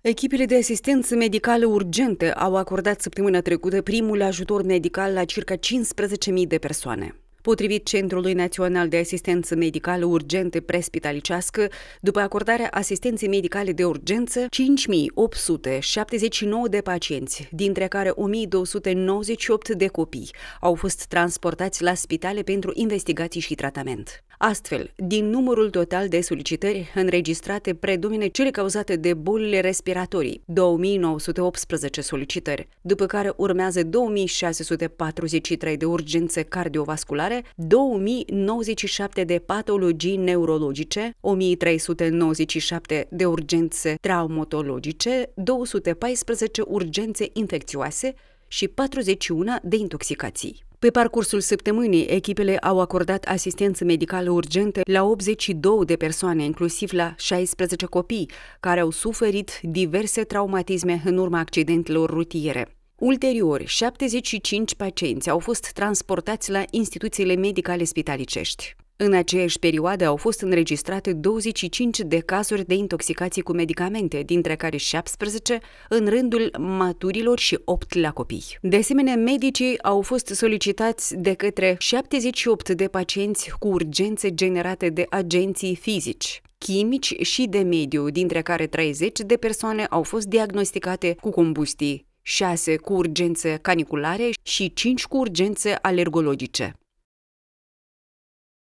Echipele de asistență medicală urgentă au acordat săptămâna trecută primul ajutor medical la circa 15.000 de persoane. Potrivit Centrului Național de Asistență Medicală Urgentă Prespitalicească, după acordarea asistenței medicale de urgență, 5879 de pacienți, dintre care 1298 de copii, au fost transportați la spitale pentru investigații și tratament. Astfel, din numărul total de solicitări înregistrate predomine cele cauzate de bolile respiratorii, 2918 solicitări, după care urmează 2643 de urgențe cardiovasculare cercetare 2097 de patologii neurologice, 1397 de urgențe traumatologice, 214 urgențe infecțioase și 41 de intoxicații. Pe parcursul săptămânii, echipele au acordat asistență medicală urgentă la 82 de persoane, inclusiv la 16 copii, care au suferit diverse traumatisme în urma accidentelor rutiere. Ulterior, 75 pacienți au fost transportați la instituțiile medicale spitalicești. În aceeași perioadă au fost înregistrate 25 de cazuri de intoxicații cu medicamente, dintre care 17 în rândul maturilor și 8 la copii. De asemenea, medicii au fost solicitați de către 78 de pacienți cu urgențe generate de agenții fizici chimici și de mediu, dintre care 30 de persoane au fost diagnosticate cu combustii 6 cu urgențe caniculare și 5 cu urgențe alergologice.